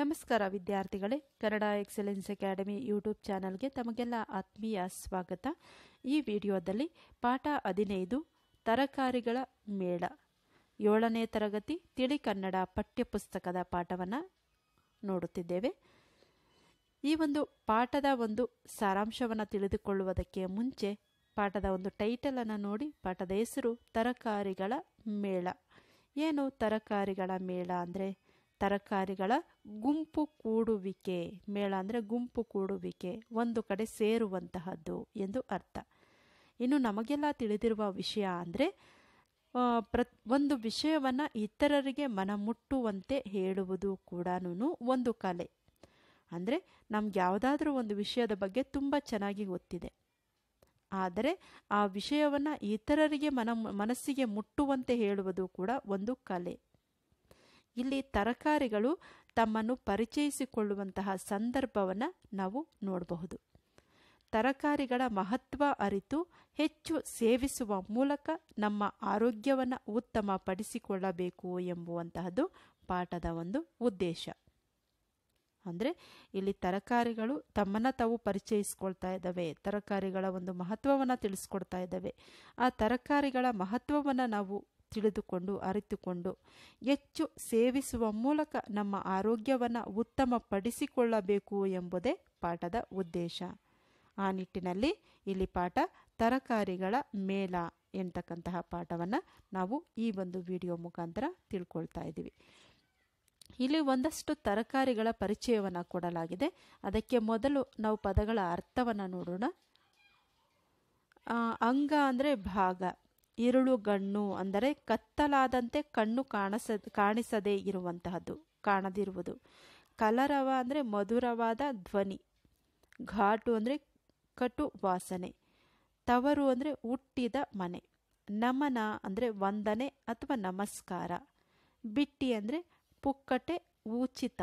ನಮಸ್ಕಾರ ವಿದ್ಯಾರ್ಥಿಗಳೇ Kannada excellence academy YouTube ಚಾನಲ್ಗೆ ತಮಗೆಲ್ಲ ಆತ್ಮೀಯ ಸ್ವಾಗತ ಈ ವಿಡಿಯೋದಲ್ಲಿ ಪಾಠ ಹದಿನೈದು ತರಕಾರಿಗಳ ಮೇಳ ಏಳನೇ ತರಗತಿ ತಿಳಿ ಕನ್ನಡ ಪಠ್ಯಪುಸ್ತಕದ ಪಾಠವನ್ನು ನೋಡುತ್ತಿದ್ದೇವೆ ಈ ಒಂದು ಪಾಠದ ಒಂದು ಸಾರಾಂಶವನ್ನು ತಿಳಿದುಕೊಳ್ಳುವುದಕ್ಕೆ ಮುಂಚೆ ಪಾಠದ ಒಂದು ಟೈಟಲನ್ನು ನೋಡಿ ಪಾಠದ ಹೆಸರು ತರಕಾರಿಗಳ ಮೇಳ ಏನು ತರಕಾರಿಗಳ ಮೇಳ ಅಂದರೆ ತರಕಾರಿಗಳ ಗುಂಪು ಕೂಡುವಿಕೆ ಮೇಳ ಅಂದರೆ ಗುಂಪು ಕೂಡುವಿಕೆ ಒಂದು ಕಡೆ ಸೇರುವಂತಹದ್ದು ಎಂದು ಅರ್ಥ ಇನ್ನು ನಮಗೆಲ್ಲ ತಿಳಿದಿರುವ ವಿಷಯ ಅಂದರೆ ಪ್ರತ್ ಒಂದು ವಿಷಯವನ್ನು ಇತರರಿಗೆ ಮನ ಮುಟ್ಟುವಂತೆ ಹೇಳುವುದು ಕೂಡ ಒಂದು ಕಲೆ ಅಂದರೆ ನಮ್ಗೆ ಯಾವುದಾದ್ರೂ ಒಂದು ವಿಷಯದ ಬಗ್ಗೆ ತುಂಬ ಚೆನ್ನಾಗಿ ಗೊತ್ತಿದೆ ಆದರೆ ಆ ವಿಷಯವನ್ನು ಇತರರಿಗೆ ಮನ ಮನಸ್ಸಿಗೆ ಮುಟ್ಟುವಂತೆ ಹೇಳುವುದು ಕೂಡ ಒಂದು ಕಲೆ ಇಲ್ಲಿ ತರಕಾರಿಗಳು ತಮ್ಮನ್ನು ಪರಿಚಯಿಸಿಕೊಳ್ಳುವಂತಹ ಸಂದರ್ಭವನ್ನು ನಾವು ನೋಡಬಹುದು ತರಕಾರಿಗಳ ಮಹತ್ವ ಅರಿತು ಹೆಚ್ಚು ಸೇವಿಸುವ ಮೂಲಕ ನಮ್ಮ ಆರೋಗ್ಯವನ್ನು ಉತ್ತಮ ಪಡಿಸಿಕೊಳ್ಳಬೇಕು ಎಂಬುವಂತಹದ್ದು ಪಾಠದ ಒಂದು ಉದ್ದೇಶ ಅಂದರೆ ಇಲ್ಲಿ ತರಕಾರಿಗಳು ತಮ್ಮನ್ನು ತಾವು ಪರಿಚಯಿಸ್ಕೊಳ್ತಾ ಇದ್ದಾವೆ ತರಕಾರಿಗಳ ಒಂದು ಮಹತ್ವವನ್ನು ತಿಳಿಸ್ಕೊಡ್ತಾ ಇದ್ದಾವೆ ಆ ತರಕಾರಿಗಳ ಮಹತ್ವವನ್ನು ನಾವು ತಿಳಿದುಕೊಂಡು ಅರಿತುಕೊಂಡು ಹೆಚ್ಚು ಸೇವಿಸುವ ಮೂಲಕ ನಮ್ಮ ಆರೋಗ್ಯವನ್ನು ಉತ್ತಮಪಡಿಸಿಕೊಳ್ಳಬೇಕು ಎಂಬುದೇ ಪಾಠದ ಉದ್ದೇಶ ಆ ನಿಟ್ಟಿನಲ್ಲಿ ಇಲ್ಲಿ ಪಾಠ ತರಕಾರಿಗಳ ಮೇಲ ಎಂತಕ್ಕಂತಹ ಪಾಠವನ್ನು ನಾವು ಈ ಒಂದು ವಿಡಿಯೋ ಮುಖಾಂತರ ತಿಳ್ಕೊಳ್ತಾ ಇದ್ದೀವಿ ಇಲ್ಲಿ ಒಂದಷ್ಟು ತರಕಾರಿಗಳ ಪರಿಚಯವನ್ನು ಕೊಡಲಾಗಿದೆ ಅದಕ್ಕೆ ಮೊದಲು ನಾವು ಪದಗಳ ಅರ್ಥವನ್ನು ನೋಡೋಣ ಅಂಗ ಅಂದರೆ ಭಾಗ ಇರುಳುಗಣ್ಣು ಅಂದರೆ ಕತ್ತಲಾದಂತೆ ಕಣ್ಣು ಕಾಣಿಸ ಕಾಣಿಸದೇ ಇರುವಂತಹದ್ದು ಕಾಣದಿರುವುದು ಕಲರವ ಅಂದರೆ ಮಧುರವಾದ ಧ್ವನಿ ಘಾಟು ಅಂದರೆ ಕಟು ವಾಸನೆ ತವರು ಅಂದರೆ ಹುಟ್ಟಿದ ಮನೆ ನಮನ ಅಂದರೆ ವಂದನೆ ಅಥವಾ ನಮಸ್ಕಾರ ಬಿಟ್ಟಿ ಅಂದರೆ ಪುಕ್ಕಟೆ ಉಚಿತ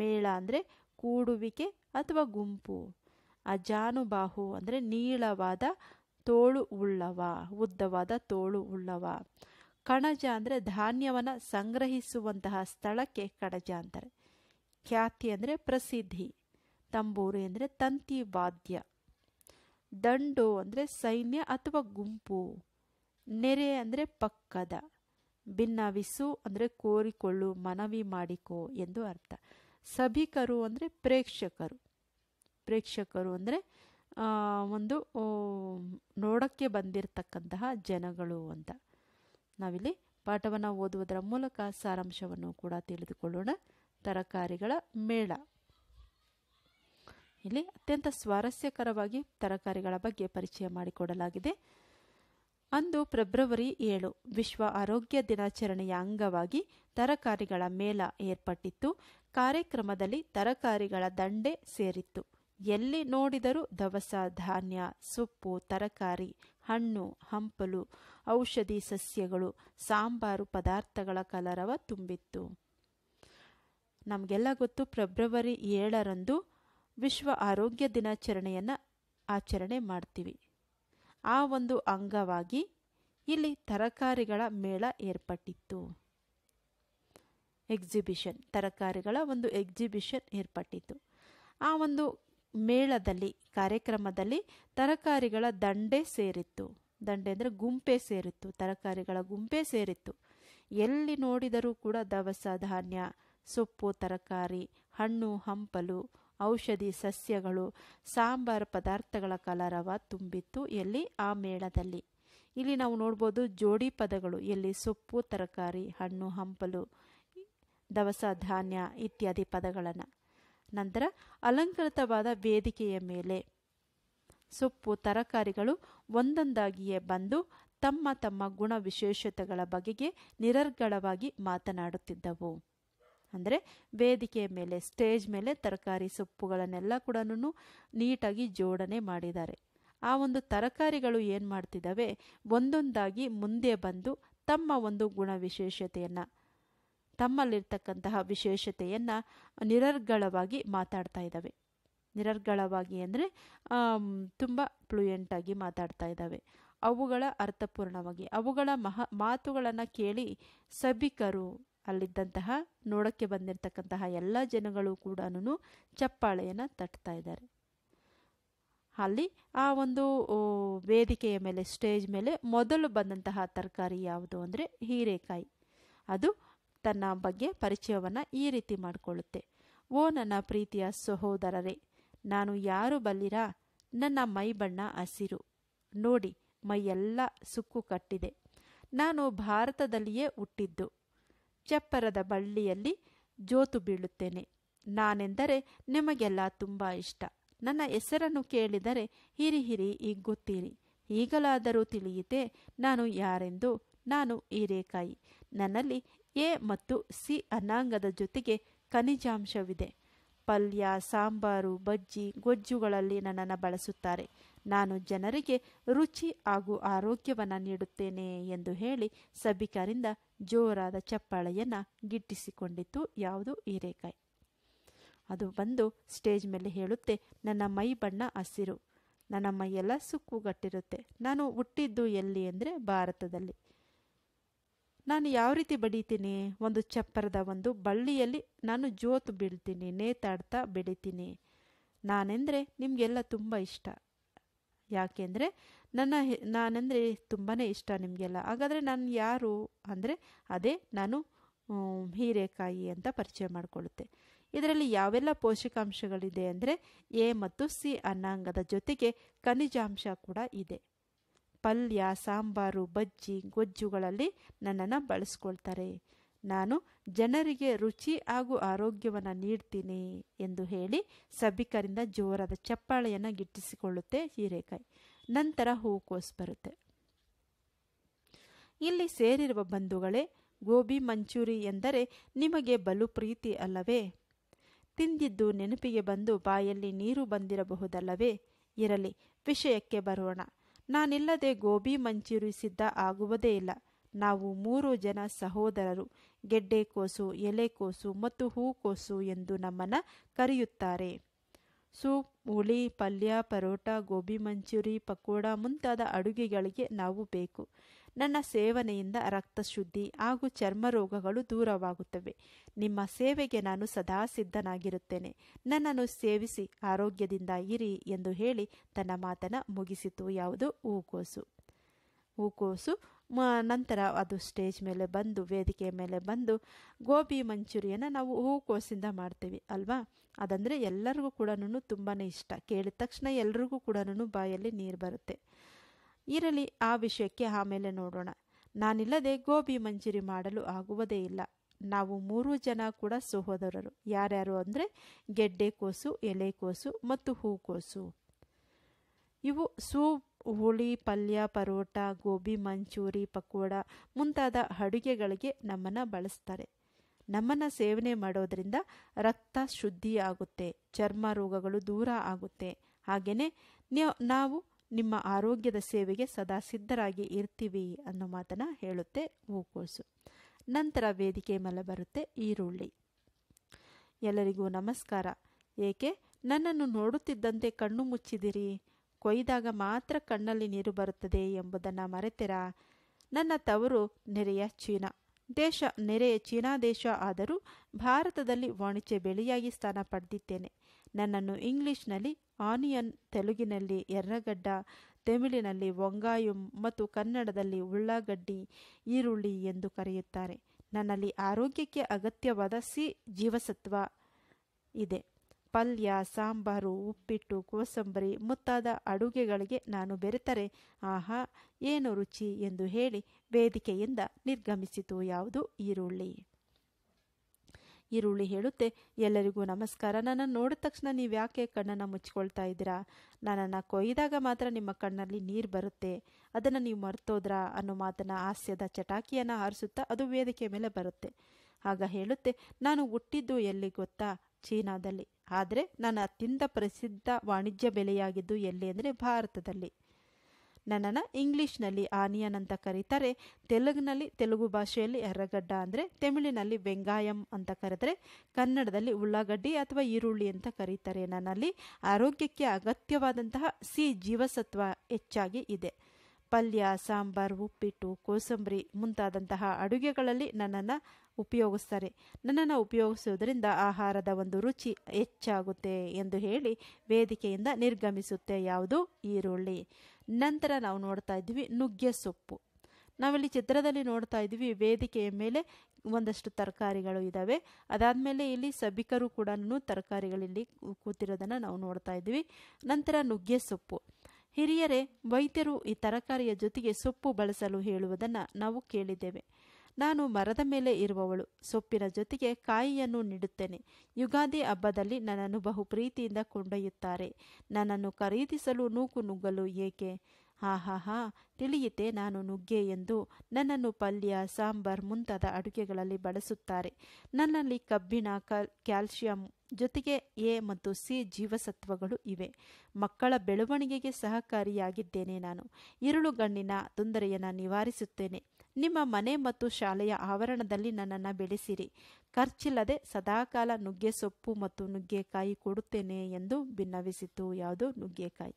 ಮೇಳ ಅಂದರೆ ಕೂಡುವಿಕೆ ಅಥವಾ ಗುಂಪು ಅಜಾನುಬಾಹು ಅಂದರೆ ನೀಳವಾದ ತೋಳು ಉಳ್ಳವ ಉದ್ದವಾದ ತೋಳು ಉಳ್ಳವ ಕಣಜ ಅಂದರೆ ಧಾನ್ಯವನ್ನು ಸಂಗ್ರಹಿಸುವಂತಹ ಸ್ಥಳಕ್ಕೆ ಕಣಜ ಅಂತಾರೆ ಖ್ಯಾತಿ ಅಂದರೆ ಪ್ರಸಿದ್ಧಿ ತಂಬೂರು ಅಂದರೆ ತಂತಿ ವಾದ್ಯ ದಂಡು ಅಂದರೆ ಸೈನ್ಯ ಅಥವಾ ಗುಂಪು ನೆರೆ ಅಂದರೆ ಪಕ್ಕದ ಭಿನ್ನವಿಸು ಅಂದರೆ ಕೋರಿಕೊಳ್ಳು ಮನವಿ ಮಾಡಿಕೋ ಎಂದು ಅರ್ಥ ಸಭಿಕರು ಅಂದರೆ ಪ್ರೇಕ್ಷಕರು ಪ್ರೇಕ್ಷಕರು ಅಂದರೆ ಒಂದು ನೋಡೋಕ್ಕೆ ಬಂದಿರತಕ್ಕಂತಹ ಜನಗಳು ಅಂತ ನಾವಿಲ್ಲಿ ಪಾಠವನ್ನು ಓದುವುದರ ಮೂಲಕ ಸಾರಾಂಶವನ್ನು ಕೂಡ ತಿಳಿದುಕೊಳ್ಳೋಣ ತರಕಾರಿಗಳ ಮೇಳ ಇಲ್ಲಿ ಅತ್ಯಂತ ಸ್ವಾರಸ್ಯಕರವಾಗಿ ತರಕಾರಿಗಳ ಬಗ್ಗೆ ಪರಿಚಯ ಮಾಡಿಕೊಡಲಾಗಿದೆ ಅಂದು ಫೆಬ್ರವರಿ ಏಳು ವಿಶ್ವ ಆರೋಗ್ಯ ದಿನಾಚರಣೆಯ ಅಂಗವಾಗಿ ತರಕಾರಿಗಳ ಮೇಳ ಏರ್ಪಟ್ಟಿತ್ತು ಕಾರ್ಯಕ್ರಮದಲ್ಲಿ ತರಕಾರಿಗಳ ದಂಡೆ ಸೇರಿತ್ತು ಎಲ್ಲಿ ನೋಡಿದರೂ ದವಸ ಧಾನ್ಯ ಸೊಪ್ಪು ತರಕಾರಿ ಹಣ್ಣು ಹಂಪಲು ಔಷಧಿ ಸಸ್ಯಗಳು ಸಾಂಬಾರು ಪದಾರ್ಥಗಳ ಕಲರವ ತುಂಬಿತ್ತು ನಮಗೆಲ್ಲ ಗೊತ್ತು ಫೆಬ್ರವರಿ ಏಳರಂದು ವಿಶ್ವ ಆರೋಗ್ಯ ದಿನಾಚರಣೆಯನ್ನು ಆಚರಣೆ ಮಾಡ್ತೀವಿ ಆ ಒಂದು ಅಂಗವಾಗಿ ಇಲ್ಲಿ ತರಕಾರಿಗಳ ಮೇಳ ಏರ್ಪಟ್ಟಿತ್ತು ಎಕ್ಸಿಬಿಷನ್ ತರಕಾರಿಗಳ ಒಂದು ಎಕ್ಸಿಬಿಷನ್ ಏರ್ಪಟ್ಟಿತ್ತು ಆ ಒಂದು ಮೇಳದಲ್ಲಿ ಕಾರ್ಯಕ್ರಮದಲ್ಲಿ ತರಕಾರಿಗಳ ದಂಡೆ ಸೇರಿತ್ತು ದಂಡೆ ಅಂದರೆ ಗುಂಪೆ ಸೇರಿತ್ತು ತರಕಾರಿಗಳ ಗುಂಪೆ ಸೇರಿತ್ತು ಎಲ್ಲಿ ನೋಡಿದರೂ ಕೂಡ ದವಸ ಧಾನ್ಯ ಸೊಪ್ಪು ತರಕಾರಿ ಹಣ್ಣು ಹಂಪಲು ಔಷಧಿ ಸಸ್ಯಗಳು ಸಾಂಬಾರ ಪದಾರ್ಥಗಳ ಕಲರವ ತುಂಬಿತ್ತು ಎಲ್ಲಿ ಆ ಮೇಳದಲ್ಲಿ ಇಲ್ಲಿ ನಾವು ನೋಡ್ಬೋದು ಜೋಡಿ ಪದಗಳು ಎಲ್ಲಿ ಸೊಪ್ಪು ತರಕಾರಿ ಹಣ್ಣು ಹಂಪಲು ದವಸ ಧಾನ್ಯ ಇತ್ಯಾದಿ ಪದಗಳನ್ನು ನಂತರ ಅಲಂಕೃತವಾದ ವೇದಿಕೆಯ ಮೇಲೆ ಸೊಪ್ಪು ತರಕಾರಿಗಳು ಒಂದೊಂದಾಗಿಯೇ ಬಂದು ತಮ್ಮ ತಮ್ಮ ಗುಣ ವಿಶೇಷತೆಗಳ ಬಗೆಗೆ ನಿರರ್ಗಳವಾಗಿ ಮಾತನಾಡುತ್ತಿದ್ದವು ಅಂದರೆ ವೇದಿಕೆಯ ಮೇಲೆ ಸ್ಟೇಜ್ ಮೇಲೆ ತರಕಾರಿ ಸೊಪ್ಪುಗಳನ್ನೆಲ್ಲ ಕೂಡ ನೀಟಾಗಿ ಜೋಡಣೆ ಮಾಡಿದ್ದಾರೆ ಆ ಒಂದು ತರಕಾರಿಗಳು ಏನು ಮಾಡ್ತಿದ್ದಾವೆ ಒಂದೊಂದಾಗಿ ಮುಂದೆ ಬಂದು ತಮ್ಮ ಒಂದು ಗುಣ ವಿಶೇಷತೆಯನ್ನು ತಮ್ಮಲ್ಲಿರ್ತಕ್ಕಂತಹ ವಿಶೇಷತೆಯನ್ನು ನಿರರ್ಗಳವಾಗಿ ಮಾತಾಡ್ತಾ ಇದ್ದಾವೆ ನಿರರ್ಗಳವಾಗಿ ಅಂದರೆ ತುಂಬ ಆಗಿ ಮಾತಾಡ್ತಾ ಇದ್ದಾವೆ ಅವುಗಳ ಅರ್ಥಪೂರ್ಣವಾಗಿ ಅವುಗಳ ಮಹ ಮಾತುಗಳನ್ನು ಕೇಳಿ ಸಭಿಕರು ಅಲ್ಲಿದ್ದಂತಹ ನೋಡಕ್ಕೆ ಬಂದಿರತಕ್ಕಂತಹ ಎಲ್ಲ ಜನಗಳು ಕೂಡ ಚಪ್ಪಾಳೆಯನ್ನು ತಟ್ತಾ ಇದ್ದಾರೆ ಅಲ್ಲಿ ಆ ಒಂದು ವೇದಿಕೆಯ ಮೇಲೆ ಸ್ಟೇಜ್ ಮೇಲೆ ಮೊದಲು ಬಂದಂತಹ ತರಕಾರಿ ಯಾವುದು ಅಂದರೆ ಹೀರೆಕಾಯಿ ಅದು ತನ್ನ ಬಗ್ಗೆ ಪರಿಚಯವನ್ನು ಈ ರೀತಿ ಮಾಡಿಕೊಳ್ಳುತ್ತೆ ಓ ನನ್ನ ಪ್ರೀತಿಯ ಸಹೋದರರೇ ನಾನು ಯಾರು ಬಲ್ಲಿರಾ ನನ್ನ ಮೈ ಬಣ್ಣ ಹಸಿರು ನೋಡಿ ಮೈಯೆಲ್ಲ ಸುಕ್ಕು ಕಟ್ಟಿದೆ ನಾನು ಭಾರತದಲ್ಲಿಯೇ ಹುಟ್ಟಿದ್ದು ಚಪ್ಪರದ ಬಳ್ಳಿಯಲ್ಲಿ ಜೋತು ಬೀಳುತ್ತೇನೆ ನಾನೆಂದರೆ ನಿಮಗೆಲ್ಲ ತುಂಬ ಇಷ್ಟ ನನ್ನ ಹೆಸರನ್ನು ಕೇಳಿದರೆ ಹಿರಿ ಹಿರಿ ಹಿಗ್ಗುತ್ತೀರಿ ಈಗಲಾದರೂ ತಿಳಿಯಿತೆ ನಾನು ಯಾರೆಂದು ನಾನು ಹೀರೇಕಾಯಿ ನನ್ನಲ್ಲಿ ಎ ಮತ್ತು ಸಿ ಅನ್ನಾಂಗದ ಜೊತೆಗೆ ಖನಿಜಾಂಶವಿದೆ ಪಲ್ಯ ಸಾಂಬಾರು ಬಜ್ಜಿ ಗೊಜ್ಜುಗಳಲ್ಲಿ ನನ್ನನ್ನು ಬಳಸುತ್ತಾರೆ ನಾನು ಜನರಿಗೆ ರುಚಿ ಹಾಗೂ ಆರೋಗ್ಯವನ್ನು ನೀಡುತ್ತೇನೆ ಎಂದು ಹೇಳಿ ಸಭಿಕರಿಂದ ಜೋರಾದ ಚಪ್ಪಾಳೆಯನ್ನು ಗಿಟ್ಟಿಸಿಕೊಂಡಿತು ಯಾವುದು ಹಿರೇಕಾಯಿ ಅದು ಬಂದು ಸ್ಟೇಜ್ ಮೇಲೆ ಹೇಳುತ್ತೆ ನನ್ನ ಮೈ ಬಣ್ಣ ಹಸಿರು ನನ್ನ ಮೈಯೆಲ್ಲ ಸುಕ್ಕುಗಟ್ಟಿರುತ್ತೆ ನಾನು ಹುಟ್ಟಿದ್ದು ಎಲ್ಲಿ ಅಂದರೆ ಭಾರತದಲ್ಲಿ ನಾನು ಯಾವ ರೀತಿ ಬಡಿತೀನಿ ಒಂದು ಚಪ್ಪರದ ಒಂದು ಬಳ್ಳಿಯಲ್ಲಿ ನಾನು ಜೋತು ಬೀಳ್ತೀನಿ ನೇತಾಡ್ತಾ ಬೆಳಿತೀನಿ ನಾನೆಂದರೆ ನಿಮಗೆಲ್ಲ ತುಂಬ ಇಷ್ಟ ಯಾಕೆಂದರೆ ನನ್ನ ನಾನಂದರೆ ತುಂಬಾ ಇಷ್ಟ ನಿಮಗೆಲ್ಲ ಹಾಗಾದರೆ ನಾನು ಯಾರು ಅಂದರೆ ಅದೇ ನಾನು ಹೀರೆಕಾಯಿ ಅಂತ ಪರಿಚಯ ಮಾಡಿಕೊಳ್ಳುತ್ತೆ ಇದರಲ್ಲಿ ಯಾವೆಲ್ಲ ಪೋಷಕಾಂಶಗಳಿದೆ ಅಂದರೆ ಎ ಮತ್ತು ಸಿ ಅನ್ನಾಂಗದ ಜೊತೆಗೆ ಖನಿಜಾಂಶ ಕೂಡ ಇದೆ ಪಲ್ಯ ಸಾಂಬಾರು ಬಜ್ಜಿ ಗೊಜ್ಜುಗಳಲ್ಲಿ ನನ್ನನ್ನು ಬಳಸ್ಕೊಳ್ತಾರೆ ನಾನು ಜನರಿಗೆ ರುಚಿ ಹಾಗೂ ಆರೋಗ್ಯವನ್ನು ನೀಡ್ತೀನಿ ಎಂದು ಹೇಳಿ ಸಭಿಕರಿಂದ ಜೋರಾದ ಚಪ್ಪಾಳೆಯನ್ನು ಗಿಟ್ಟಿಸಿಕೊಳ್ಳುತ್ತೆ ಹೀರೆಕಾಯಿ ನಂತರ ಹೂಕೋಸು ಬರುತ್ತೆ ಇಲ್ಲಿ ಸೇರಿರುವ ಬಂಧುಗಳೇ ಗೋಬಿ ಮಂಚೂರಿ ಎಂದರೆ ನಿಮಗೆ ಬಲು ಪ್ರೀತಿ ಅಲ್ಲವೇ ತಿಂದಿದ್ದು ನೆನಪಿಗೆ ಬಂದು ಬಾಯಲ್ಲಿ ನೀರು ಬಂದಿರಬಹುದಲ್ಲವೇ ಇರಲಿ ವಿಷಯಕ್ಕೆ ಬರೋಣ ನಾನಿಲ್ಲದೆ ಗೋಬಿ ಮಂಚೂರಿ ಸಿದ್ಧ ಆಗುವುದೇ ಇಲ್ಲ ನಾವು ಮೂರು ಜನ ಸಹೋದರರು ಗೆಡ್ಡೆಕೋಸು ಎಲೆಕೋಸು ಮತ್ತು ಹೂಕೋಸು ಎಂದು ನಮ್ಮನ್ನು ಕರೆಯುತ್ತಾರೆ ಸೂಪ್ ಹುಳಿ ಪಲ್ಯ ಪರೋಟ ಗೋಬಿ ಮಂಚೂರಿ ಪಕೋಡ ಮುಂತಾದ ಅಡುಗೆಗಳಿಗೆ ನಾವು ಬೇಕು ನನ್ನ ಸೇವನೆಯಿಂದ ರಕ್ತ ಶುದ್ಧಿ ಹಾಗೂ ಚರ್ಮ ರೋಗಗಳು ದೂರವಾಗುತ್ತವೆ ನಿಮ್ಮ ಸೇವೆಗೆ ನಾನು ಸದಾ ಸಿದ್ಧನಾಗಿರುತ್ತೇನೆ ನನ್ನನ್ನು ಸೇವಿಸಿ ಆರೋಗ್ಯದಿಂದ ಇರಿ ಎಂದು ಹೇಳಿ ತನ್ನ ಮಾತನ್ನು ಮುಗಿಸಿತು ಯಾವುದು ಹೂಕೋಸು ಹೂಕೋಸು ನಂತರ ಅದು ಸ್ಟೇಜ್ ಮೇಲೆ ಬಂದು ವೇದಿಕೆ ಮೇಲೆ ಬಂದು ಗೋಬಿ ಮಂಚೂರಿಯನ್ನು ನಾವು ಹೂಕೋಸಿಂದ ಮಾಡ್ತೀವಿ ಅಲ್ವಾ ಅದಂದರೆ ಎಲ್ಲರಿಗೂ ಕೂಡ ತುಂಬಾ ಇಷ್ಟ ಕೇಳಿದ ತಕ್ಷಣ ಎಲ್ರಿಗೂ ಕೂಡ ಬಾಯಲ್ಲಿ ನೀರು ಬರುತ್ತೆ ಇರಲಿ ಆ ವಿಷಯಕ್ಕೆ ಆಮೇಲೆ ನೋಡೋಣ ನಾನಿಲ್ಲದೆ ಗೋಬಿ ಮಂಚೂರಿ ಮಾಡಲು ಆಗುವುದೇ ಇಲ್ಲ ನಾವು ಮೂರು ಜನ ಕೂಡ ಸಹೋದರರು ಯಾರ್ಯಾರು ಅಂದರೆ ಗೆಡ್ಡೆಕೋಸು ಎಲೆಕೋಸು ಮತ್ತು ಹೂಕೋಸು ಇವು ಸೂಪ್ ಹುಳಿ ಪಲ್ಯ ಪರೋಟ ಗೋಬಿ ಮಂಚೂರಿ ಪಕೋಡ ಮುಂತಾದ ಅಡುಗೆಗಳಿಗೆ ನಮ್ಮನ್ನು ಬಳಸ್ತಾರೆ ನಮ್ಮನ್ನು ಸೇವನೆ ಮಾಡೋದರಿಂದ ರಕ್ತ ಶುದ್ಧಿ ಆಗುತ್ತೆ ಚರ್ಮ ರೋಗಗಳು ದೂರ ಆಗುತ್ತೆ ಹಾಗೆಯೇ ನಾವು ನಿಮ್ಮ ಆರೋಗ್ಯದ ಸೇವೆಗೆ ಸದಾ ಸಿದ್ಧರಾಗಿ ಇರ್ತೀವಿ ಅನ್ನೋ ಮಾತನ್ನು ಹೇಳುತ್ತೆ ಹೂಕೋಸು ನಂತರ ವೇದಿಕೆ ಮೇಲೆ ಬರುತ್ತೆ ಈರುಳ್ಳಿ ಎಲ್ಲರಿಗೂ ನಮಸ್ಕಾರ ಏಕೆ ನನ್ನನ್ನು ನೋಡುತ್ತಿದ್ದಂತೆ ಕಣ್ಣು ಮುಚ್ಚಿದಿರಿ ಕೊಯ್ದಾಗ ಮಾತ್ರ ಕಣ್ಣಲ್ಲಿ ನೀರು ಬರುತ್ತದೆ ಎಂಬುದನ್ನು ಮರೆತೆರಾ ನನ್ನ ತವರು ನೆರೆಯ ಚೀನಾ ದೇಶ ನೆರೆಯ ಚೀನಾ ದೇಶ ಆದರೂ ಭಾರತದಲ್ಲಿ ವಾಣಿಜ್ಯ ಬೆಳೆಯಾಗಿ ಸ್ಥಾನ ಪಡೆದಿದ್ದೇನೆ ನನ್ನನ್ನು ಇಂಗ್ಲಿಷ್ನಲ್ಲಿ ಆನಿಯನ್ ತೆಲುಗಿನಲ್ಲಿ ಎರ್ರಗಡ್ಡ ತಮಿಳಿನಲ್ಲಿ ವಂಗಾಯಂ ಮತ್ತು ಕನ್ನಡದಲ್ಲಿ ಉಳ್ಳಾಗಡ್ಡಿ ಈರುಳ್ಳಿ ಎಂದು ಕರೆಯುತ್ತಾರೆ ನನ್ನಲ್ಲಿ ಆರೋಗ್ಯಕ್ಕೆ ಅಗತ್ಯವಾದ ಸಿ ಜೀವಸತ್ವ ಇದೆ ಪಲ್ಯ ಸಾಂಬಾರು ಉಪ್ಪಿಟ್ಟು ಕೋಸಂಬರಿ ಮುಂತಾದ ಅಡುಗೆಗಳಿಗೆ ನಾನು ಬೆರೆತರೆ ಆಹಾ ಏನು ರುಚಿ ಎಂದು ಹೇಳಿ ವೇದಿಕೆಯಿಂದ ನಿರ್ಗಮಿಸಿತು ಯಾವುದು ಈರುಳ್ಳಿ ಈರುಳ್ಳಿ ಹೇಳುತ್ತೆ ಎಲ್ಲರಿಗೂ ನಮಸ್ಕಾರ ನನ್ನನ್ನು ನೋಡಿದ ತಕ್ಷಣ ನೀವು ಯಾಕೆ ಕಣ್ಣನ್ನು ಮುಚ್ಕೊಳ್ತಾ ಇದ್ದೀರಾ ನನ್ನನ್ನು ಕೊಯ್ದಾಗ ಮಾತ್ರ ನಿಮ್ಮ ಕಣ್ಣಲ್ಲಿ ನೀರು ಬರುತ್ತೆ ಅದನ್ನು ನೀವು ಮರ್ತೋದ್ರಾ ಅನ್ನೋ ಮಾತನ್ನು ಹಾಸ್ಯದ ಚಟಾಕಿಯನ್ನು ಹಾರಿಸುತ್ತಾ ಅದು ವೇದಿಕೆ ಮೇಲೆ ಬರುತ್ತೆ ಆಗ ಹೇಳುತ್ತೆ ನಾನು ಹುಟ್ಟಿದ್ದು ಎಲ್ಲಿ ಗೊತ್ತಾ ಚೀನಾದಲ್ಲಿ ಆದರೆ ನಾನು ಅತ್ಯಂತ ಪ್ರಸಿದ್ಧ ವಾಣಿಜ್ಯ ಬೆಲೆಯಾಗಿದ್ದು ಎಲ್ಲಿ ಅಂದರೆ ಭಾರತದಲ್ಲಿ ನನ್ನನ್ನು ಇಂಗ್ಲೀಷ್ನಲ್ಲಿ ಆನಿಯನ್ ಅಂತ ಕರೀತಾರೆ ತೆಲುಗಿನಲ್ಲಿ ತೆಲುಗು ಭಾಷೆಯಲ್ಲಿ ಎರ್ರಗಡ್ಡ ಅಂದರೆ ತಮಿಳಿನಲ್ಲಿ ವೆಂಗಾಯಂ ಅಂತ ಕರೆದರೆ ಕನ್ನಡದಲ್ಲಿ ಉಳ್ಳಾಗಡ್ಡಿ ಅಥವಾ ಈರುಳ್ಳಿ ಅಂತ ಕರೀತಾರೆ ನನ್ನಲ್ಲಿ ಆರೋಗ್ಯಕ್ಕೆ ಅಗತ್ಯವಾದಂತಹ ಸಿ ಜೀವಸತ್ವ ಹೆಚ್ಚಾಗಿ ಇದೆ ಪಲ್ಯ ಸಾಂಬಾರ್ ಉಪ್ಪಿಟ್ಟು ಕೋಸಂಬರಿ ಮುಂತಾದಂತಹ ಅಡುಗೆಗಳಲ್ಲಿ ನನ್ನನ್ನು ಉಪಯೋಗಿಸ್ತಾರೆ ನನ್ನನ್ನು ಉಪಯೋಗಿಸುವುದರಿಂದ ಆಹಾರದ ಒಂದು ರುಚಿ ಹೆಚ್ಚಾಗುತ್ತೆ ಎಂದು ಹೇಳಿ ವೇದಿಕೆಯಿಂದ ನಿರ್ಗಮಿಸುತ್ತೆ ಯಾವುದು ಈರುಳ್ಳಿ ನಂತರ ನಾವು ನೋಡ್ತಾ ಇದ್ದೀವಿ ನುಗ್ಗೆ ಸೊಪ್ಪು ನಾವಿಲ್ಲಿ ಚಿತ್ರದಲ್ಲಿ ನೋಡ್ತಾ ಇದ್ದೀವಿ ವೇದಿಕೆಯ ಮೇಲೆ ಒಂದಷ್ಟು ತರಕಾರಿಗಳು ಇದ್ದಾವೆ ಅದಾದಮೇಲೆ ಇಲ್ಲಿ ಸಭಿಕರು ಕೂಡ ತರಕಾರಿಗಳಲ್ಲಿ ಕೂತಿರೋದನ್ನು ನಾವು ನೋಡ್ತಾ ಇದ್ದೀವಿ ನಂತರ ನುಗ್ಗೆ ಸೊಪ್ಪು ಹಿರಿಯರೇ ವೈದ್ಯರು ಈ ತರಕಾರಿಯ ಜೊತೆಗೆ ಸೊಪ್ಪು ಬಳಸಲು ಹೇಳುವುದನ್ನು ನಾವು ಕೇಳಿದ್ದೇವೆ ನಾನು ಮರದ ಮೇಲೆ ಇರುವವಳು ಸೊಪ್ಪಿನ ಜೊತೆಗೆ ಕಾಯಿಯನ್ನು ನೀಡುತ್ತೇನೆ ಯುಗಾದಿ ಹಬ್ಬದಲ್ಲಿ ನನ್ನನ್ನು ಬಹು ಪ್ರೀತಿಯಿಂದ ಕೊಂಡೊಯ್ಯುತ್ತಾರೆ ನನ್ನನ್ನು ಖರೀದಿಸಲು ನೂಕು ನುಗ್ಗಲು ಏಕೆ ಹಾ ಹಾ ಹಾ ತಿಳಿಯಿತೆ ನಾನು ನುಗ್ಗೆ ಎಂದು ನನ್ನನ್ನು ಪಲ್ಯ ಸಾಂಬಾರ್ ಮುಂತಾದ ಅಡುಗೆಗಳಲ್ಲಿ ಬಳಸುತ್ತಾರೆ ನನ್ನಲ್ಲಿ ಕಬ್ಬಿಣ ಕ್ಯಾಲ್ಸಿಯಂ ಜೊತೆಗೆ ಎ ಮತ್ತು ಸಿ ಜೀವಸತ್ವಗಳು ಇವೆ ಮಕ್ಕಳ ಬೆಳವಣಿಗೆಗೆ ಸಹಕಾರಿಯಾಗಿದ್ದೇನೆ ನಾನು ಇರುಳುಗಣ್ಣಿನ ತೊಂದರೆಯನ್ನು ನಿವಾರಿಸುತ್ತೇನೆ ನಿಮ್ಮ ಮನೆ ಮತ್ತು ಶಾಲೆಯ ಆವರಣದಲ್ಲಿ ನನ್ನನ್ನು ಬೆಳೆಸಿರಿ ಖರ್ಚಿಲ್ಲದೆ ಸದಾಕಾಲ ನುಗ್ಗೆ ಸೊಪ್ಪು ಮತ್ತು ನುಗ್ಗೆಕಾಯಿ ಕೊಡುತ್ತೇನೆ ಎಂದು ಭಿನ್ನವಿಸಿತು ಯಾವುದು ನುಗ್ಗೆಕಾಯಿ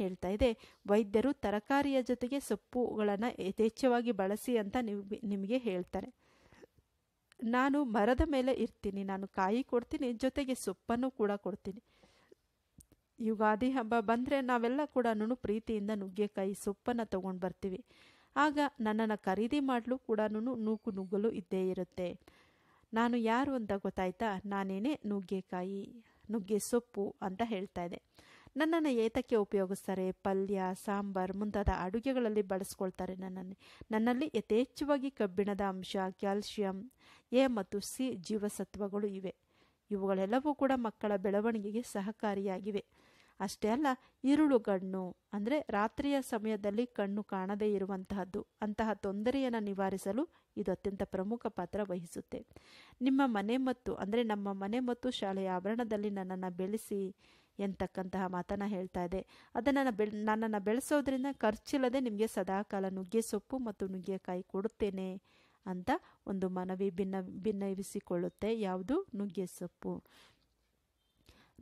ಹೇಳ್ತಾ ಇದೆ ವೈದ್ಯರು ತರಕಾರಿಯ ಜೊತೆಗೆ ಸೊಪ್ಪುಗಳನ್ನು ಯಥೇಚ್ಛವಾಗಿ ಬಳಸಿ ಅಂತ ನಿಮಗೆ ಹೇಳ್ತಾರೆ ನಾನು ಮರದ ಮೇಲೆ ಇರ್ತೀನಿ ನಾನು ಕಾಯಿ ಕೊಡ್ತೀನಿ ಜೊತೆಗೆ ಸೊಪ್ಪನ್ನು ಕೂಡ ಕೊಡ್ತೀನಿ ಯುಗಾದಿ ಹಬ್ಬ ಬಂದರೆ ನಾವೆಲ್ಲ ಕೂಡ ಪ್ರೀತಿಯಿಂದ ನುಗ್ಗೆಕಾಯಿ ಸೊಪ್ಪನ್ನು ತಗೊಂಡು ಬರ್ತೀವಿ ಆಗ ನನ್ನನ್ನು ಖರೀದಿ ಮಾಡಲು ಕೂಡ ನೂಕು ನುಗ್ಗಲು ಇದ್ದೇ ಇರುತ್ತೆ ನಾನು ಯಾರು ಅಂತ ಗೊತ್ತಾಯ್ತಾ ನಾನೇನೇ ನುಗ್ಗೆಕಾಯಿ ನುಗ್ಗೆ ಸೊಪ್ಪು ಅಂತ ಹೇಳ್ತಾ ಇದೆ ನನ್ನನ್ನು ಏತಕ್ಕೆ ಉಪಯೋಗಿಸ್ತಾರೆ ಪಲ್ಯ ಸಾಂಬಾರ್ ಮುಂತಾದ ಅಡುಗೆಗಳಲ್ಲಿ ಬಳಸ್ಕೊಳ್ತಾರೆ ನನ್ನನ್ನು ನನ್ನಲ್ಲಿ ಯಥೇಚ್ಛವಾಗಿ ಕಬ್ಬಿಣದ ಅಂಶ ಕ್ಯಾಲ್ಸಿಯಂ ಎ ಮತ್ತು ಸಿ ಜೀವಸತ್ವಗಳು ಇವೆ ಇವುಗಳೆಲ್ಲವೂ ಕೂಡ ಮಕ್ಕಳ ಬೆಳವಣಿಗೆಗೆ ಸಹಕಾರಿಯಾಗಿವೆ ಅಷ್ಟೇ ಅಲ್ಲ ಇರುಳು ಕಣ್ಣು ಅಂದರೆ ರಾತ್ರಿಯ ಸಮಯದಲ್ಲಿ ಕಣ್ಣು ಕಾಣದೇ ಇರುವಂತಹದ್ದು ಅಂತಹ ತೊಂದರೆಯನ್ನು ನಿವಾರಿಸಲು ಇದು ಅತ್ಯಂತ ಪ್ರಮುಖ ಪಾತ್ರ ವಹಿಸುತ್ತೆ ನಿಮ್ಮ ಮನೆ ಮತ್ತು ಅಂದರೆ ನಮ್ಮ ಮನೆ ಮತ್ತು ಶಾಲೆಯ ಆವರಣದಲ್ಲಿ ನನ್ನನ್ನು ಬೆಳೆಸಿ ಎಂತಕ್ಕಂತಹ ಮಾತನ್ನು ಹೇಳ್ತಾ ಇದೆ ಅದನ್ನು ಬೆಳ್ ನನ್ನನ್ನು ಬೆಳೆಸೋದ್ರಿಂದ ಖರ್ಚಿಲ್ಲದೆ ನಿಮಗೆ ಸದಾಕಾಲ ನುಗ್ಗೆ ಸೊಪ್ಪು ಮತ್ತು ನುಗ್ಗೆಕಾಯಿ ಕೊಡುತ್ತೇನೆ ಅಂತ ಒಂದು ಮನವಿ ಭಿನ್ನ ಭಿನ್ನವಿಸಿಕೊಳ್ಳುತ್ತೆ ಯಾವುದು ನುಗ್ಗೆ ಸೊಪ್ಪು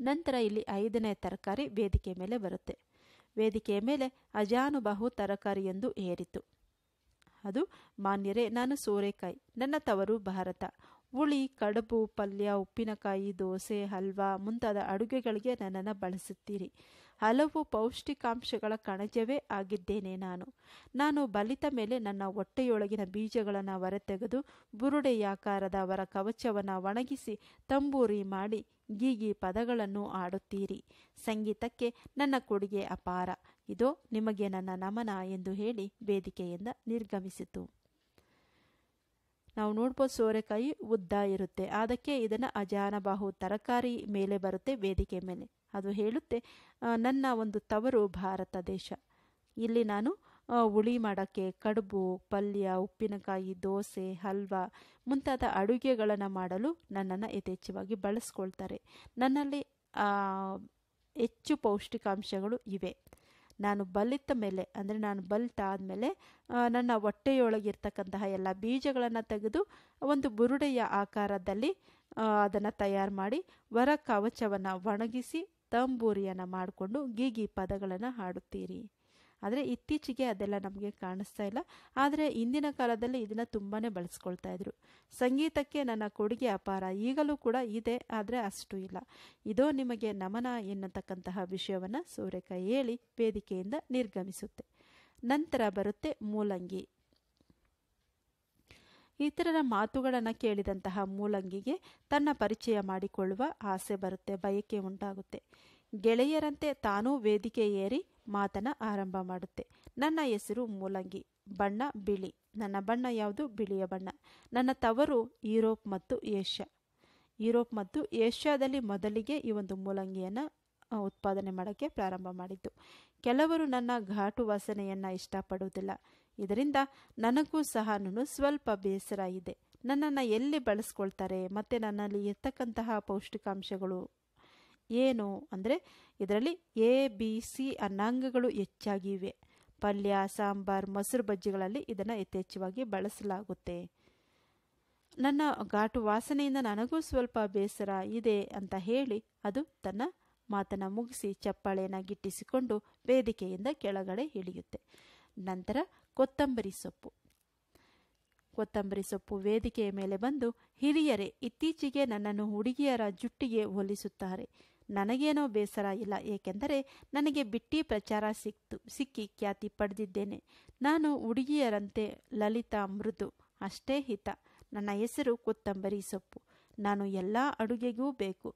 ನಂತರ ಇಲ್ಲಿ ಐದನೇ ತರಕಾರಿ ವೇದಿಕೆ ಮೇಲೆ ಬರುತ್ತೆ ವೇದಿಕೆಯ ಮೇಲೆ ಅಜಾನುಬಾಹು ತರಕಾರಿ ಎಂದು ಏರಿತು ಅದು ಮಾನ್ಯರೇ ನಾನು ಸೋರೆಕಾಯಿ ನನ್ನ ತವರು ಭಾರತ ಹುಳಿ ಕಡುಬು ಪಲ್ಯ ಉಪ್ಪಿನಕಾಯಿ ದೋಸೆ ಹಲ್ವಾ ಮುಂತಾದ ಅಡುಗೆಗಳಿಗೆ ನನ್ನನ್ನು ಬಳಸುತ್ತೀರಿ ಹಲವು ಪೌಷ್ಟಿಕಾಂಶಗಳ ಕಣಜವೇ ಆಗಿದ್ದೇನೆ ನಾನು ನಾನು ಬಲಿತ ಮೇಲೆ ನನ್ನ ಹೊಟ್ಟೆಯೊಳಗಿನ ಬೀಜಗಳನ್ನು ಹೊರತೆಗೆದು ಬುರುಡೆಯಾಕಾರದ ಅವರ ಕವಚವನ್ನು ಒಣಗಿಸಿ ತಂಬೂರಿ ಮಾಡಿ ಗೀಗಿ ಪದಗಳನ್ನು ಆಡುತ್ತೀರಿ ಸಂಗೀತಕ್ಕೆ ನನ್ನ ಕೊಡುಗೆ ಅಪಾರ ಇದೋ ನಿಮಗೆ ನನ್ನ ನಮನ ಎಂದು ಹೇಳಿ ವೇದಿಕೆಯಿಂದ ನಿರ್ಗಮಿಸಿತು ನಾವು ನೋಡ್ಬೋದು ಸೋರೆಕಾಯಿ ಉದ್ದ ಇರುತ್ತೆ ಅದಕ್ಕೆ ಇದನ್ನು ಅಜಾನಬಾಹು ತರಕಾರಿ ಮೇಲೆ ಬರುತ್ತೆ ವೇದಿಕೆ ಮೇಲೆ ಅದು ಹೇಳುತ್ತೆ ನನ್ನ ಒಂದು ತವರು ಭಾರತ ದೇಶ ಇಲ್ಲಿ ನಾನು ಹುಳಿ ಮಾಡೋಕ್ಕೆ ಕಡುಬು ಪಲ್ಯ ಉಪ್ಪಿನಕಾಯಿ ದೋಸೆ ಹಲ್ವಾ ಮುಂತಾದ ಅಡುಗೆಗಳನ್ನು ಮಾಡಲು ನನ್ನನ್ನು ಯಥೇಚ್ಛವಾಗಿ ಬಳಸ್ಕೊಳ್ತಾರೆ ನನ್ನಲ್ಲಿ ಹೆಚ್ಚು ಪೌಷ್ಟಿಕಾಂಶಗಳು ಇವೆ ನಾನು ಬಲಿತ ಮೇಲೆ ಅಂದರೆ ನಾನು ಮೇಲೆ ನನ್ನ ಹೊಟ್ಟೆಯೊಳಗಿರ್ತಕ್ಕಂತಹ ಎಲ್ಲ ಬೀಜಗಳನ್ನು ತೆಗೆದು ಒಂದು ಬುರುಡೆಯ ಆಕಾರದಲ್ಲಿ ಅದನ್ನು ತಯಾರು ಮಾಡಿ ವರ ಕವಚವನ್ನು ಒಣಗಿಸಿ ತಂಬೂರಿಯನ್ನು ಮಾಡಿಕೊಂಡು ಗೀಗಿ ಪದಗಳನ್ನು ಹಾಡುತ್ತೀರಿ ಆದರೆ ಇತ್ತೀಚೆಗೆ ಅದೆಲ್ಲ ನಮಗೆ ಕಾಣಿಸ್ತಾ ಇಲ್ಲ ಆದರೆ ಇಂದಿನ ಕಾಲದಲ್ಲಿ ಇದನ್ನು ತುಂಬಾ ಬಳಸ್ಕೊಳ್ತಾ ಇದ್ರು ಸಂಗೀತಕ್ಕೆ ನನ್ನ ಕೊಡುಗೆ ಅಪಾರ ಈಗಲೂ ಕೂಡ ಇದೆ ಆದರೆ ಅಷ್ಟು ಇಲ್ಲ ಇದೋ ನಿಮಗೆ ನಮನ ಎನ್ನತಕ್ಕಂತಹ ವಿಷಯವನ್ನು ಸೂರ್ಯಕ ಹೇಳಿ ವೇದಿಕೆಯಿಂದ ನಿರ್ಗಮಿಸುತ್ತೆ ನಂತರ ಬರುತ್ತೆ ಮೂಲಂಗಿ ಇತರರ ಮಾತುಗಳನ್ನು ಕೇಳಿದಂತಹ ಮೂಲಂಗಿಗೆ ತನ್ನ ಪರಿಚಯ ಮಾಡಿಕೊಳ್ಳುವ ಆಸೆ ಬರುತ್ತೆ ಬಯಕೆ ಉಂಟಾಗುತ್ತೆ ಗೆಳೆಯರಂತೆ ತಾನೂ ವೇದಿಕೆ ಏರಿ ಮಾತನ ಆರಂಭ ಮಾಡುತ್ತೆ ನನ್ನ ಹೆಸರು ಮೂಲಂಗಿ ಬಣ್ಣ ಬಿಳಿ ನನ್ನ ಬಣ್ಣ ಯಾವುದು ಬಿಳಿಯ ಬಣ್ಣ ನನ್ನ ತವರು ಯುರೋಪ್ ಮತ್ತು ಏಷ್ಯಾ ಯುರೋಪ್ ಮತ್ತು ಏಷ್ಯಾದಲ್ಲಿ ಮೊದಲಿಗೆ ಈ ಒಂದು ಮೂಲಂಗಿಯನ್ನು ಉತ್ಪಾದನೆ ಮಾಡೋಕ್ಕೆ ಪ್ರಾರಂಭ ಮಾಡಿದ್ದು ಕೆಲವರು ನನ್ನ ಘಾಟು ವಾಸನೆಯನ್ನು ಇಷ್ಟಪಡುವುದಿಲ್ಲ ಇದರಿಂದ ನನಗೂ ಸಹ ನಾನು ಸ್ವಲ್ಪ ಬೇಸರ ಇದೆ ನನ್ನನ್ನು ಎಲ್ಲಿ ಬಳಸ್ಕೊಳ್ತಾರೆ ಮತ್ತು ನನ್ನಲ್ಲಿ ಇರ್ತಕ್ಕಂತಹ ಪೌಷ್ಟಿಕಾಂಶಗಳು ಏನು ಅಂದರೆ ಇದರಲ್ಲಿ ಎ ಬಿ ಸಿ ಅನ್ನಾಂಗಗಳು ಇವೆ ಪಲ್ಯ ಸಾಂಬಾರ್ ಮೊಸರು ಬಜ್ಜಿಗಳಲ್ಲಿ ಇದನ್ನು ಯಥೇಚ್ಛವಾಗಿ ಬಳಸಲಾಗುತ್ತೆ ನನ್ನ ಘಾಟು ವಾಸನೆಯಿಂದ ನನಗೂ ಸ್ವಲ್ಪ ಬೇಸರ ಇದೆ ಅಂತ ಹೇಳಿ ಅದು ತನ್ನ ಮಾತನ್ನು ಮುಗಿಸಿ ಚಪ್ಪಾಳೆಯನ್ನು ಗಿಟ್ಟಿಸಿಕೊಂಡು ವೇದಿಕೆಯಿಂದ ಕೆಳಗಡೆ ಇಳಿಯುತ್ತೆ ನಂತರ ಕೊತ್ತಂಬರಿ ಸೊಪ್ಪು ಕೊತ್ತಂಬರಿ ಸೊಪ್ಪು ವೇದಿಕೆಯ ಮೇಲೆ ಬಂದು ಹಿರಿಯರೇ ಇತ್ತೀಚೆಗೆ ನನ್ನನ್ನು ಹುಡುಗಿಯರ ಜುಟ್ಟಿಗೆ ಹೋಲಿಸುತ್ತಾರೆ ನನಗೇನೋ ಬೇಸರ ಇಲ್ಲ ಏಕೆಂದರೆ ನನಗೆ ಬಿಟ್ಟಿ ಪ್ರಚಾರ ಸಿಕ್ತು ಸಿಕ್ಕಿ ಖ್ಯಾತಿ ಪಡೆದಿದ್ದೇನೆ ನಾನು ಹುಡುಗಿಯರಂತೆ ಲಲಿತಾ ಮೃದು ಅಷ್ಟೇ ಹಿತ ನನ್ನ ಹೆಸರು ಕೊತ್ತಂಬರಿ ಸೊಪ್ಪು ನಾನು ಎಲ್ಲ ಅಡುಗೆಗೂ ಬೇಕು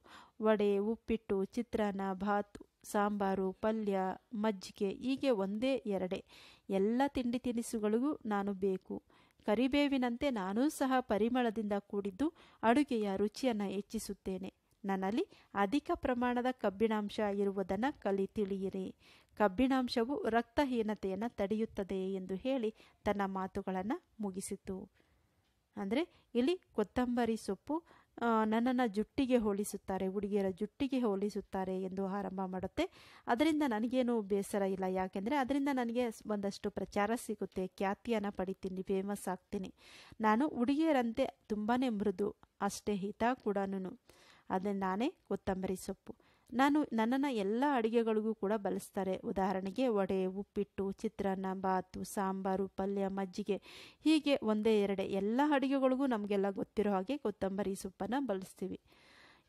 ವಡೆ ಉಪ್ಪಿಟ್ಟು ಚಿತ್ರಾನ್ನ ಭಾತು ಸಾಂಬಾರು ಪಲ್ಯ ಮಜ್ಜಿಗೆ ಹೀಗೆ ಒಂದೇ ಎರಡೇ ಎಲ್ಲ ತಿಂಡಿ ತಿನಿಸುಗಳಿಗೂ ನಾನು ಬೇಕು ಕರಿಬೇವಿನಂತೆ ನಾನೂ ಸಹ ಪರಿಮಳದಿಂದ ಕೂಡಿದ್ದು ಅಡುಗೆಯ ರುಚಿಯನ್ನು ಹೆಚ್ಚಿಸುತ್ತೇನೆ ನನ್ನಲ್ಲಿ ಅಧಿಕ ಪ್ರಮಾಣದ ಕಬ್ಬಿಣಾಂಶ ಇರುವುದನ್ನು ಕಲಿ ತಿಳಿಯಿರಿ ಕಬ್ಬಿಣಾಂಶವು ರಕ್ತಹೀನತೆಯನ್ನು ತಡೆಯುತ್ತದೆ ಎಂದು ಹೇಳಿ ತನ್ನ ಮಾತುಗಳನ್ನು ಮುಗಿಸಿತು ಅಂದರೆ ಇಲ್ಲಿ ಕೊತ್ತಂಬರಿ ಸೊಪ್ಪು ನನ್ನನ್ನು ಜುಟ್ಟಿಗೆ ಹೋಲಿಸುತ್ತಾರೆ ಹುಡುಗಿಯರ ಜುಟ್ಟಿಗೆ ಹೋಲಿಸುತ್ತಾರೆ ಎಂದು ಆರಂಭ ಮಾಡುತ್ತೆ ಅದರಿಂದ ನನಗೇನು ಬೇಸರ ಇಲ್ಲ ಯಾಕೆಂದರೆ ಅದರಿಂದ ನನಗೆ ಒಂದಷ್ಟು ಪ್ರಚಾರ ಸಿಗುತ್ತೆ ಖ್ಯಾತಿಯನ್ನು ಪಡಿತೀನಿ ಫೇಮಸ್ ಆಗ್ತೀನಿ ನಾನು ಹುಡುಗಿಯರಂತೆ ತುಂಬಾ ಮೃದು ಅಷ್ಟೇ ಹಿತ ಕೂಡ ಅದನ್ನು ನಾನೇ ಕೊತ್ತಂಬರಿ ಸೊಪ್ಪು ನಾನು ನನ್ನನ್ನು ಎಲ್ಲ ಅಡುಗೆಗಳಿಗೂ ಕೂಡ ಬಳಸ್ತಾರೆ ಉದಾಹರಣೆಗೆ ವಡೆ ಉಪ್ಪಿಟ್ಟು ಚಿತ್ರಾನ್ನ ಬಾತು ಸಾಂಬಾರು ಪಲ್ಯ ಮಜ್ಜಿಗೆ ಹೀಗೆ ಒಂದೇ ಎರಡೇ ಎಲ್ಲ ಅಡುಗೆಗಳಿಗೂ ನಮಗೆಲ್ಲ ಗೊತ್ತಿರೋ ಹಾಗೆ ಕೊತ್ತಂಬರಿ ಸೊಪ್ಪನ್ನು ಬಳಸ್ತೀವಿ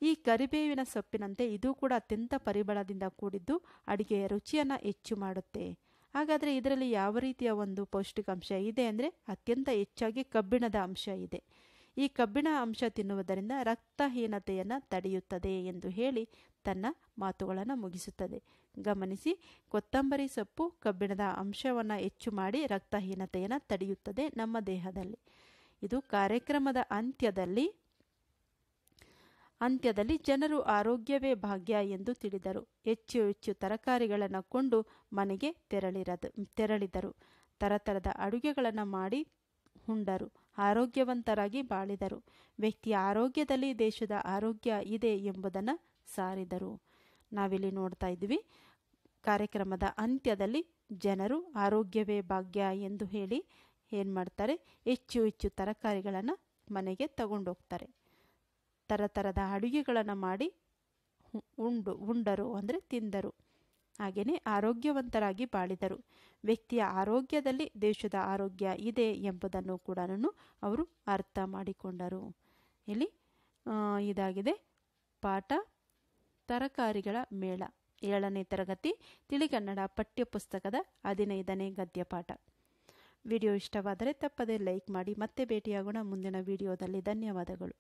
ಈ ಕರಿಬೇವಿನ ಸೊಪ್ಪಿನಂತೆ ಇದು ಕೂಡ ಅತ್ಯಂತ ಪರಿಬಳದಿಂದ ಕೂಡಿದ್ದು ಅಡುಗೆಯ ರುಚಿಯನ್ನು ಹೆಚ್ಚು ಮಾಡುತ್ತೆ ಹಾಗಾದರೆ ಇದರಲ್ಲಿ ಯಾವ ರೀತಿಯ ಒಂದು ಪೌಷ್ಟಿಕಾಂಶ ಇದೆ ಅಂದರೆ ಅತ್ಯಂತ ಹೆಚ್ಚಾಗಿ ಕಬ್ಬಿಣದ ಅಂಶ ಇದೆ ಈ ಕಬ್ಬಿಣ ಅಂಶ ತಿನ್ನುವುದರಿಂದ ರಕ್ತಹೀನತೆಯನ್ನು ತಡೆಯುತ್ತದೆ ಎಂದು ಹೇಳಿ ತನ್ನ ಮಾತುಗಳನ್ನು ಮುಗಿಸುತ್ತದೆ ಗಮನಿಸಿ ಕೊತ್ತಂಬರಿ ಸೊಪ್ಪು ಕಬ್ಬಿಣದ ಅಂಶವನ್ನು ಹೆಚ್ಚು ಮಾಡಿ ರಕ್ತಹೀನತೆಯನ್ನು ತಡೆಯುತ್ತದೆ ನಮ್ಮ ದೇಹದಲ್ಲಿ ಇದು ಕಾರ್ಯಕ್ರಮದ ಅಂತ್ಯದಲ್ಲಿ ಅಂತ್ಯದಲ್ಲಿ ಜನರು ಆರೋಗ್ಯವೇ ಭಾಗ್ಯ ಎಂದು ತಿಳಿದರು ಹೆಚ್ಚು ಹೆಚ್ಚು ತರಕಾರಿಗಳನ್ನು ಕೊಂಡು ಮನೆಗೆ ತೆರಳಿರದು ತೆರಳಿದರು ತರತರದ ಅಡುಗೆಗಳನ್ನು ಮಾಡಿ ಹುಂಡರು ಆರೋಗ್ಯವಂತರಾಗಿ ಬಾಳಿದರು ವ್ಯಕ್ತಿಯ ಆರೋಗ್ಯದಲ್ಲಿ ದೇಶದ ಆರೋಗ್ಯ ಇದೆ ಎಂಬುದನ್ನು ಸಾರಿದರು ನಾವಿಲ್ಲಿ ನೋಡ್ತಾ ಇದ್ವಿ ಕಾರ್ಯಕ್ರಮದ ಅಂತ್ಯದಲ್ಲಿ ಜನರು ಆರೋಗ್ಯವೇ ಭಾಗ್ಯ ಎಂದು ಹೇಳಿ ಏನು ಮಾಡ್ತಾರೆ ಹೆಚ್ಚು ಹೆಚ್ಚು ತರಕಾರಿಗಳನ್ನು ಮನೆಗೆ ತಗೊಂಡೋಗ್ತಾರೆ ಥರ ಥರದ ಅಡುಗೆಗಳನ್ನು ಮಾಡಿ ಉಂಡು ಉಂಡರು ಅಂದರೆ ತಿಂದರು ಹಾಗೆಯೇ ಆರೋಗ್ಯವಂತರಾಗಿ ಬಾಳಿದರು ವ್ಯಕ್ತಿಯ ಆರೋಗ್ಯದಲ್ಲಿ ದೇಶದ ಆರೋಗ್ಯ ಇದೆ ಎಂಬುದನ್ನು ಕೂಡ ಅವರು ಅರ್ಥ ಮಾಡಿಕೊಂಡರು ಇಲ್ಲಿ ಇದಾಗಿದೆ ಪಾಠ ತರಕಾರಿಗಳ ಮೇಳ ಏಳನೇ ತರಗತಿ ತಿಳಿಗನ್ನಡ ಪಠ್ಯಪುಸ್ತಕದ ಹದಿನೈದನೇ ಗದ್ಯಪಾಠ ವಿಡಿಯೋ ಇಷ್ಟವಾದರೆ ತಪ್ಪದೇ ಲೈಕ್ ಮಾಡಿ ಮತ್ತೆ ಭೇಟಿಯಾಗೋಣ ಮುಂದಿನ ವಿಡಿಯೋದಲ್ಲಿ ಧನ್ಯವಾದಗಳು